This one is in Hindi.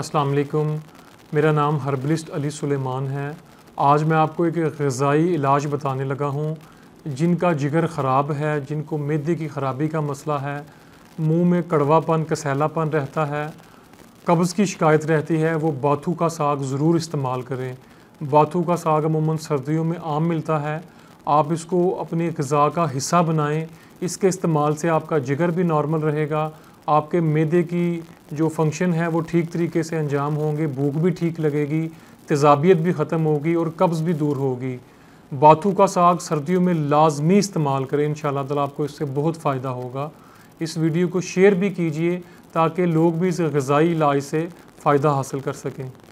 अस्सलाम वालेकुम मेरा नाम हर्बलिस्ट अली सुलेमान है आज मैं आपको एक गज़ाई इलाज बताने लगा हूँ जिनका जिगर ख़राब है जिनको मैदे की ख़राबी का मसला है मुंह में कड़वापन कसैलापन रहता है कब्ज़ की शिकायत रहती है वो बाथू का साग ज़रूर इस्तेमाल करें बाथू का साग अमूमन सर्दियों में आम मिलता है आप इसको अपनी गज़ा का हिस्सा बनाएं इसके इस्तेमाल से आपका जिगर भी नॉर्मल रहेगा आपके मैदे की जो फंक्शन है वो ठीक तरीके से अंजाम होंगे भूख भी ठीक लगेगी तेजाबियत भी ख़त्म होगी और कब्ज़ भी दूर होगी बाथू का साग सर्दियों में लाजमी इस्तेमाल करें इन ताला आपको इससे बहुत फ़ायदा होगा इस वीडियो को शेयर भी कीजिए ताकि लोग भी इस गज़ाई इलाज से फ़ायदा हासिल कर सकें